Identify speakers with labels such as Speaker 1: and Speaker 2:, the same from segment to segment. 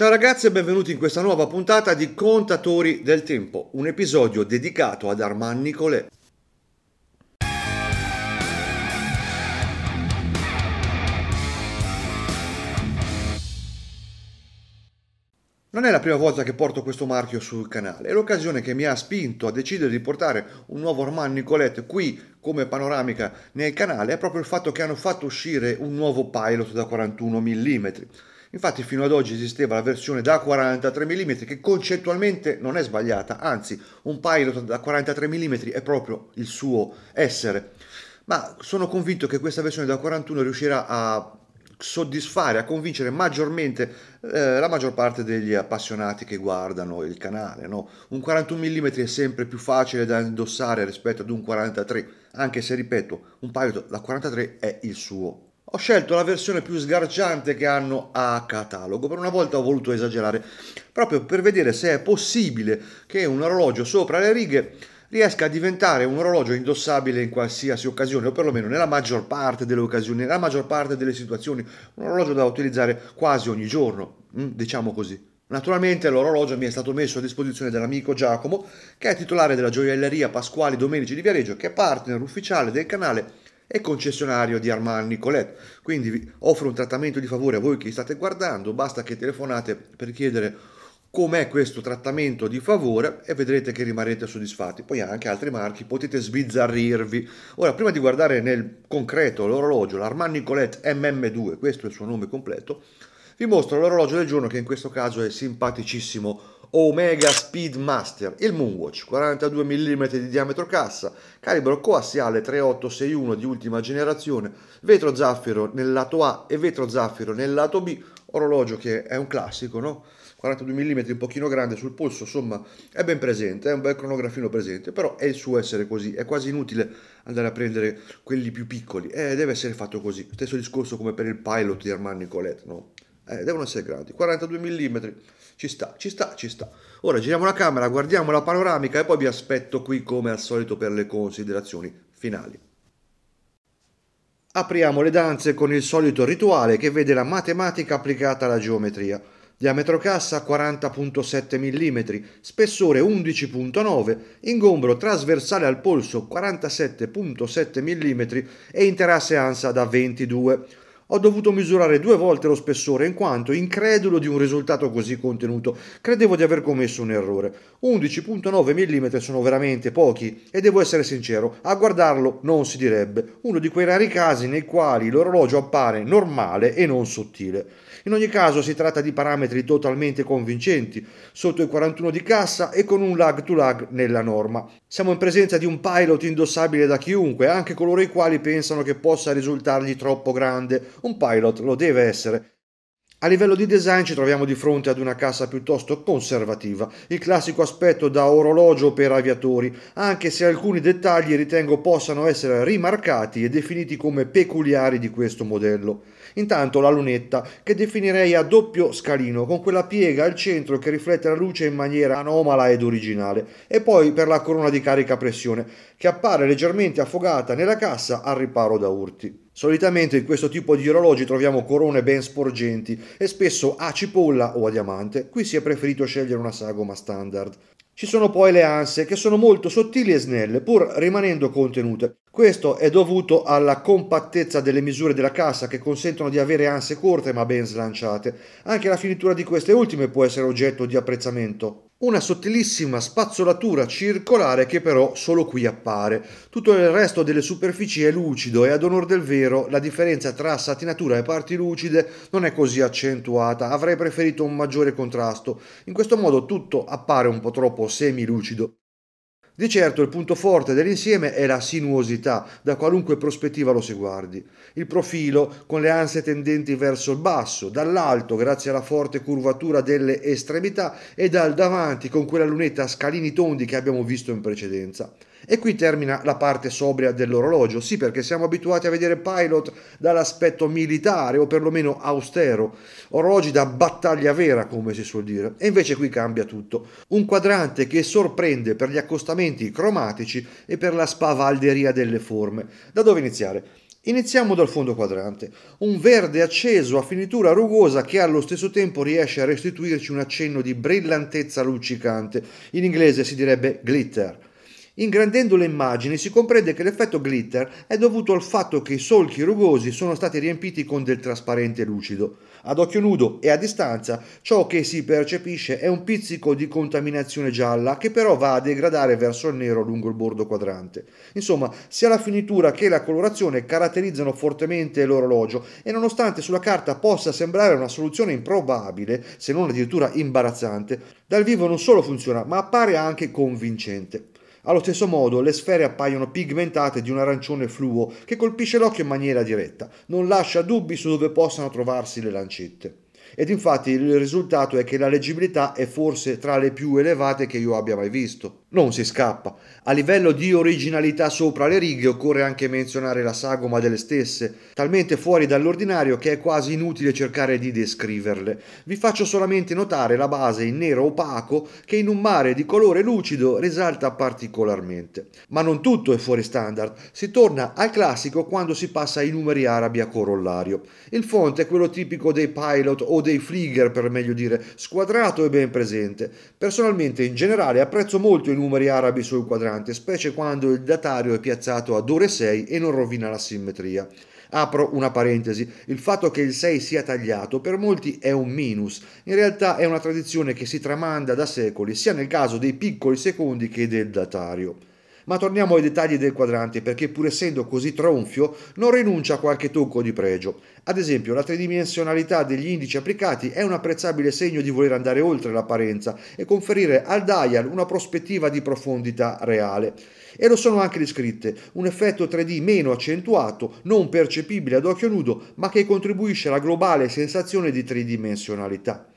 Speaker 1: Ciao ragazzi e benvenuti in questa nuova puntata di Contatori del Tempo, un episodio dedicato ad Armand Nicolet. Non è la prima volta che porto questo marchio sul canale, è l'occasione che mi ha spinto a decidere di portare un nuovo Armand Nicolette qui come panoramica nel canale è proprio il fatto che hanno fatto uscire un nuovo pilot da 41 mm. Infatti fino ad oggi esisteva la versione da 43 mm che concettualmente non è sbagliata, anzi un pilot da 43 mm è proprio il suo essere. Ma sono convinto che questa versione da 41 riuscirà a soddisfare, a convincere maggiormente eh, la maggior parte degli appassionati che guardano il canale. No? Un 41 mm è sempre più facile da indossare rispetto ad un 43, anche se ripeto, un pilot da 43 è il suo ho scelto la versione più sgargiante che hanno a catalogo, per una volta ho voluto esagerare, proprio per vedere se è possibile che un orologio sopra le righe riesca a diventare un orologio indossabile in qualsiasi occasione, o perlomeno nella maggior parte delle occasioni, nella maggior parte delle situazioni, un orologio da utilizzare quasi ogni giorno, mm, diciamo così. Naturalmente l'orologio mi è stato messo a disposizione dall'amico Giacomo, che è titolare della gioielleria Pasquali Domenici di Viareggio, che è partner ufficiale del canale è concessionario di Armand Nicolet. quindi offre un trattamento di favore a voi che state guardando, basta che telefonate per chiedere com'è questo trattamento di favore e vedrete che rimarrete soddisfatti. Poi anche altri marchi potete sbizzarrirvi. Ora, prima di guardare nel concreto l'orologio, l'Armand Nicolet MM2, questo è il suo nome completo, vi mostro l'orologio del giorno che in questo caso è simpaticissimo Omega Speed Master, il Moonwatch, 42 mm di diametro cassa, calibro coassiale 3861 di ultima generazione, vetro zaffiro nel lato A e vetro zaffiro nel lato B, orologio che è un classico, no? 42 mm un pochino grande sul polso, insomma è ben presente, è un bel cronografino presente, però è il suo essere così, è quasi inutile andare a prendere quelli più piccoli, eh, deve essere fatto così, stesso discorso come per il pilot di Armani Colette, no? eh, devono essere grandi. 42 mm, ci sta, ci sta, ci sta. Ora giriamo la camera, guardiamo la panoramica e poi vi aspetto qui come al solito per le considerazioni finali. Apriamo le danze con il solito rituale che vede la matematica applicata alla geometria. Diametro cassa 40.7 mm, spessore 11.9, ingombro trasversale al polso 47.7 mm e interasse ansa da 22 mm. Ho dovuto misurare due volte lo spessore in quanto incredulo di un risultato così contenuto. Credevo di aver commesso un errore. 11.9 mm sono veramente pochi e devo essere sincero, a guardarlo non si direbbe. Uno di quei rari casi nei quali l'orologio appare normale e non sottile. In ogni caso si tratta di parametri totalmente convincenti, sotto i 41 di cassa e con un lag to lag nella norma. Siamo in presenza di un pilot indossabile da chiunque, anche coloro i quali pensano che possa risultargli troppo grande un pilot lo deve essere. A livello di design ci troviamo di fronte ad una cassa piuttosto conservativa, il classico aspetto da orologio per aviatori, anche se alcuni dettagli ritengo possano essere rimarcati e definiti come peculiari di questo modello. Intanto la lunetta, che definirei a doppio scalino, con quella piega al centro che riflette la luce in maniera anomala ed originale, e poi per la corona di carica a pressione, che appare leggermente affogata nella cassa al riparo da urti. Solitamente in questo tipo di orologi troviamo corone ben sporgenti e spesso a cipolla o a diamante, qui si è preferito scegliere una sagoma standard. Ci sono poi le anse che sono molto sottili e snelle pur rimanendo contenute. Questo è dovuto alla compattezza delle misure della cassa che consentono di avere anse corte ma ben slanciate. Anche la finitura di queste ultime può essere oggetto di apprezzamento una sottilissima spazzolatura circolare che però solo qui appare. Tutto il resto delle superfici è lucido e ad onor del vero la differenza tra satinatura e parti lucide non è così accentuata, avrei preferito un maggiore contrasto, in questo modo tutto appare un po' troppo semilucido. Di certo il punto forte dell'insieme è la sinuosità, da qualunque prospettiva lo si guardi. Il profilo, con le anse tendenti verso il basso, dall'alto, grazie alla forte curvatura delle estremità, e dal davanti, con quella lunetta a scalini tondi che abbiamo visto in precedenza. E qui termina la parte sobria dell'orologio, sì perché siamo abituati a vedere Pilot dall'aspetto militare o perlomeno austero, orologi da battaglia vera come si suol dire, e invece qui cambia tutto. Un quadrante che sorprende per gli accostamenti cromatici e per la spavalderia delle forme. Da dove iniziare? Iniziamo dal fondo quadrante, un verde acceso a finitura rugosa che allo stesso tempo riesce a restituirci un accenno di brillantezza luccicante, in inglese si direbbe glitter. Ingrandendo le immagini si comprende che l'effetto glitter è dovuto al fatto che i solchi rugosi sono stati riempiti con del trasparente lucido. Ad occhio nudo e a distanza ciò che si percepisce è un pizzico di contaminazione gialla che però va a degradare verso il nero lungo il bordo quadrante. Insomma, sia la finitura che la colorazione caratterizzano fortemente l'orologio e nonostante sulla carta possa sembrare una soluzione improbabile, se non addirittura imbarazzante, dal vivo non solo funziona ma appare anche convincente. Allo stesso modo le sfere appaiono pigmentate di un arancione fluo che colpisce l'occhio in maniera diretta, non lascia dubbi su dove possano trovarsi le lancette. Ed infatti il risultato è che la leggibilità è forse tra le più elevate che io abbia mai visto. Non si scappa. A livello di originalità sopra le righe occorre anche menzionare la sagoma delle stesse, talmente fuori dall'ordinario che è quasi inutile cercare di descriverle. Vi faccio solamente notare la base in nero opaco che in un mare di colore lucido risalta particolarmente. Ma non tutto è fuori standard, si torna al classico quando si passa ai numeri arabi a corollario. Il font è quello tipico dei pilot o dei flieger per meglio dire, squadrato e ben presente. Personalmente in generale apprezzo molto il numeri arabi sul quadrante, specie quando il datario è piazzato ad ore 6 e non rovina la simmetria. Apro una parentesi, il fatto che il 6 sia tagliato per molti è un minus, in realtà è una tradizione che si tramanda da secoli, sia nel caso dei piccoli secondi che del datario. Ma torniamo ai dettagli del quadrante perché pur essendo così tronfio non rinuncia a qualche tocco di pregio. Ad esempio la tridimensionalità degli indici applicati è un apprezzabile segno di voler andare oltre l'apparenza e conferire al dial una prospettiva di profondità reale. E lo sono anche le scritte, un effetto 3D meno accentuato, non percepibile ad occhio nudo, ma che contribuisce alla globale sensazione di tridimensionalità.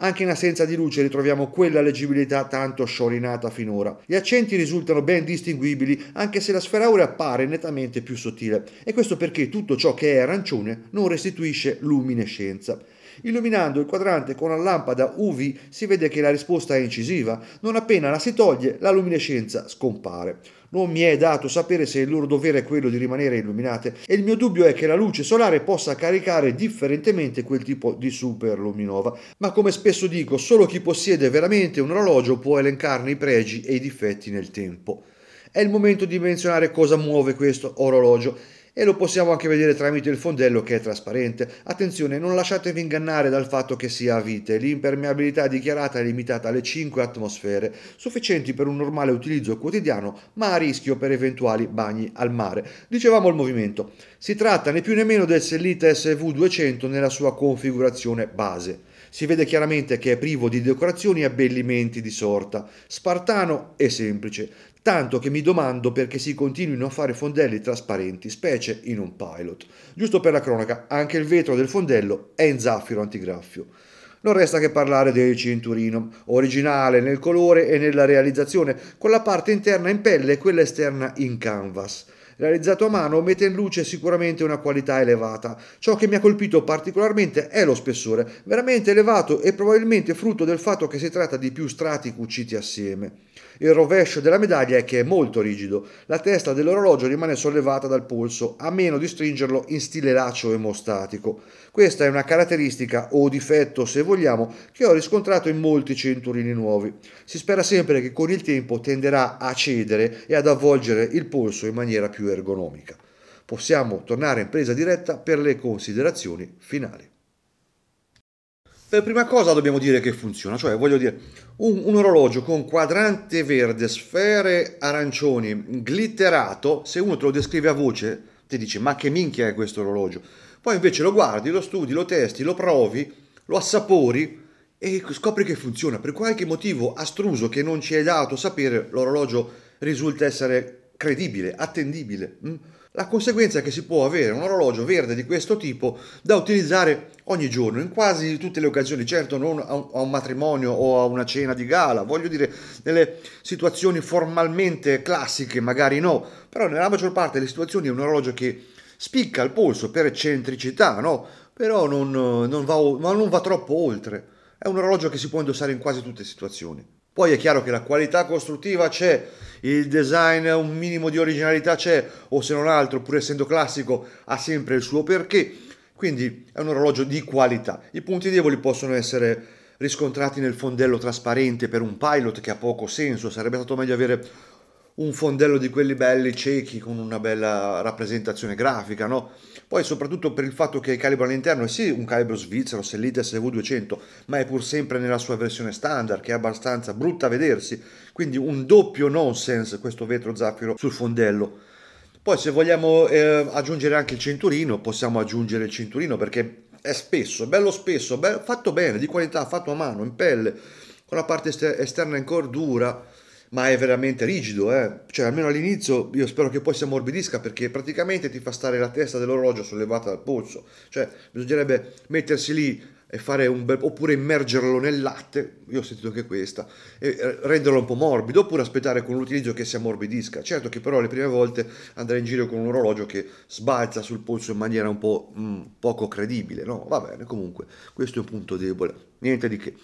Speaker 1: Anche in assenza di luce ritroviamo quella leggibilità tanto sciorinata finora. Gli accenti risultano ben distinguibili anche se la sfera aurea appare nettamente più sottile e questo perché tutto ciò che è arancione non restituisce luminescenza. Illuminando il quadrante con la lampada UV si vede che la risposta è incisiva. Non appena la si toglie, la luminescenza scompare. Non mi è dato sapere se il loro dovere è quello di rimanere illuminate e il mio dubbio è che la luce solare possa caricare differentemente quel tipo di superluminova. Ma come spesso dico, solo chi possiede veramente un orologio può elencarne i pregi e i difetti nel tempo. È il momento di menzionare cosa muove questo orologio e lo possiamo anche vedere tramite il fondello che è trasparente. Attenzione, non lasciatevi ingannare dal fatto che sia a vite, l'impermeabilità dichiarata è limitata alle 5 atmosfere, sufficienti per un normale utilizzo quotidiano, ma a rischio per eventuali bagni al mare. Dicevamo il movimento. Si tratta né più né meno del Sellita SV200 nella sua configurazione base. Si vede chiaramente che è privo di decorazioni e abbellimenti di sorta, spartano e semplice, tanto che mi domando perché si continuino a fare fondelli trasparenti, specie in un pilot. Giusto per la cronaca, anche il vetro del fondello è in zaffiro antigraffio. Non resta che parlare del cinturino, originale nel colore e nella realizzazione, con la parte interna in pelle e quella esterna in canvas realizzato a mano mette in luce sicuramente una qualità elevata. Ciò che mi ha colpito particolarmente è lo spessore, veramente elevato e probabilmente frutto del fatto che si tratta di più strati cuciti assieme. Il rovescio della medaglia è che è molto rigido, la testa dell'orologio rimane sollevata dal polso, a meno di stringerlo in stile laccio emostatico. Questa è una caratteristica o difetto, se vogliamo, che ho riscontrato in molti centurini nuovi. Si spera sempre che con il tempo tenderà a cedere e ad avvolgere il polso in maniera più ergonomica. Possiamo tornare in presa diretta per le considerazioni finali. Per prima cosa dobbiamo dire che funziona, cioè voglio dire un, un, orologio con quadrante verde, sfere arancioni, glitterato, se uno te lo descrive a voce ti dice ma che minchia è questo orologio, poi invece lo guardi, lo studi, lo testi, lo provi, lo assapori e scopri che funziona, per qualche motivo astruso che non ci è dato sapere l'orologio risulta essere credibile, attendibile. Mm? La conseguenza è che si può avere un orologio verde di questo tipo da utilizzare ogni giorno, in quasi tutte le occasioni, certo non a un, matrimonio o a una cena di gala, voglio dire, nelle situazioni formalmente classiche magari no, però nella maggior parte delle situazioni è un orologio che spicca il polso per eccentricità, no? però non, non va, non va troppo oltre. È un orologio che si può indossare in quasi tutte le situazioni. Poi è chiaro che la qualità costruttiva c'è, il design, un minimo di originalità c'è, o se non altro, pur essendo classico, ha sempre il suo perché. Quindi è un orologio di qualità. I punti deboli possono essere riscontrati nel fondello trasparente per un pilot che ha poco senso, sarebbe stato meglio avere un fondello di quelli belli ciechi con una bella rappresentazione grafica, no? Poi soprattutto per il fatto che il calibro all'interno è sì un calibro svizzero, Sellite SV200, ma è pur sempre nella sua versione standard, che è abbastanza brutta a vedersi, quindi un doppio nonsense questo vetro zaffiro sul fondello. Poi se vogliamo eh, aggiungere anche il cinturino, possiamo aggiungere il cinturino perché è spesso, bello spesso, be- fatto bene, di qualità, fatto a mano, in pelle, con la parte esterna in cordura, ma è veramente rigido, eh? cioè almeno all'inizio io spero che poi si ammorbidisca perché praticamente ti fa stare la testa dell'orologio sollevata dal polso, cioè bisognerebbe mettersi lì e fare un bel oppure immergerlo nel latte, io ho sentito che questa, e eh, renderlo un po' morbido, oppure aspettare con l'utilizzo che si ammorbidisca. Certo che però le prime volte andare in giro con un orologio che sbalza sul polso in maniera un po' mh, mm, poco credibile, no? Va bene, comunque, questo è un punto debole, niente di che.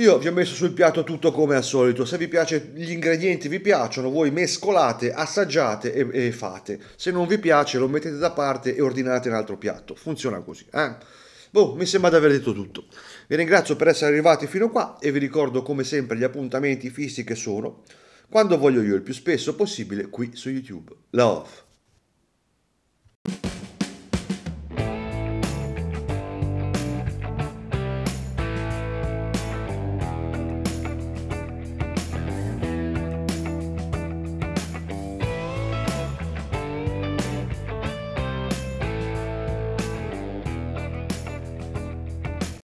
Speaker 1: Io vi ho messo sul piatto tutto come al solito, se vi piace gli ingredienti vi piacciono, voi mescolate, assaggiate e, e fate. Se non vi piace lo mettete da parte e ordinate un altro piatto. Funziona così, eh? Boh, mi sembra di aver detto tutto. Vi ringrazio per essere arrivati fino qua e vi ricordo come sempre gli appuntamenti fissi che sono quando voglio io il più spesso possibile qui su YouTube. Love!